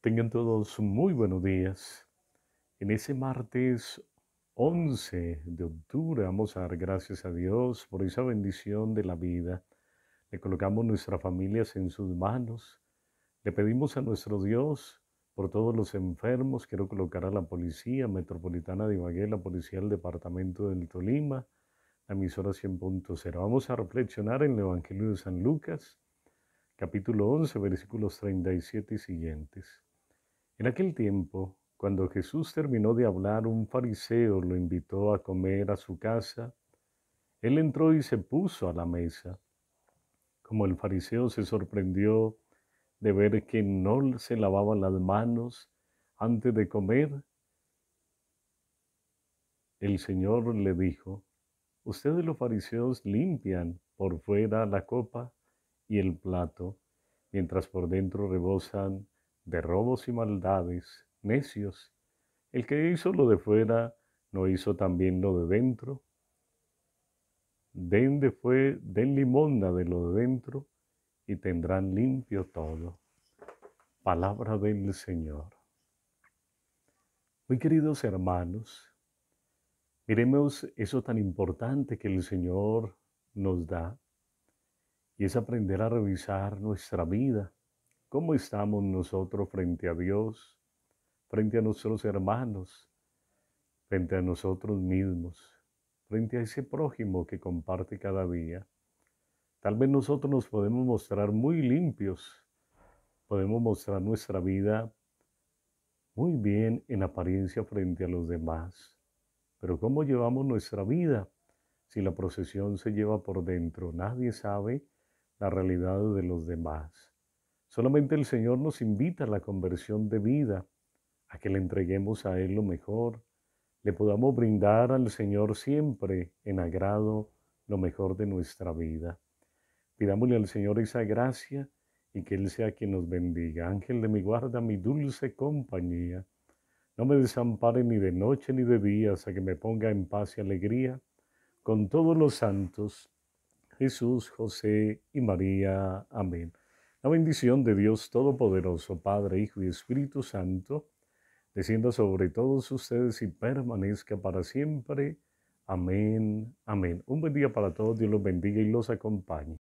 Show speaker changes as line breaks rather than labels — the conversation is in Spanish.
Tengan todos muy buenos días. En ese martes 11 de octubre vamos a dar gracias a Dios por esa bendición de la vida. Le colocamos nuestras familias en sus manos. Le pedimos a nuestro Dios por todos los enfermos. Quiero colocar a la Policía Metropolitana de Ibagué, la Policía del Departamento del Tolima, la emisora 100.0. Vamos a reflexionar en el Evangelio de San Lucas, capítulo 11, versículos 37 y siguientes. En aquel tiempo, cuando Jesús terminó de hablar, un fariseo lo invitó a comer a su casa. Él entró y se puso a la mesa. Como el fariseo se sorprendió de ver que no se lavaba las manos antes de comer, el Señor le dijo, ustedes los fariseos limpian por fuera la copa y el plato, mientras por dentro rebosan de robos y maldades, necios, el que hizo lo de fuera, no hizo también lo de dentro. Den de fue, den de lo de dentro y tendrán limpio todo. Palabra del Señor. Muy queridos hermanos, miremos eso tan importante que el Señor nos da y es aprender a revisar nuestra vida ¿Cómo estamos nosotros frente a Dios, frente a nuestros hermanos, frente a nosotros mismos, frente a ese prójimo que comparte cada día? Tal vez nosotros nos podemos mostrar muy limpios, podemos mostrar nuestra vida muy bien en apariencia frente a los demás, pero ¿cómo llevamos nuestra vida si la procesión se lleva por dentro? Nadie sabe la realidad de los demás. Solamente el Señor nos invita a la conversión de vida, a que le entreguemos a Él lo mejor, le podamos brindar al Señor siempre en agrado lo mejor de nuestra vida. Pidámosle al Señor esa gracia y que Él sea quien nos bendiga. Ángel de mi guarda, mi dulce compañía. No me desampare ni de noche ni de día hasta que me ponga en paz y alegría con todos los santos, Jesús, José y María. Amén. La bendición de Dios Todopoderoso, Padre, Hijo y Espíritu Santo, descienda sobre todos ustedes y permanezca para siempre. Amén, amén. Un buen día para todos, Dios los bendiga y los acompañe.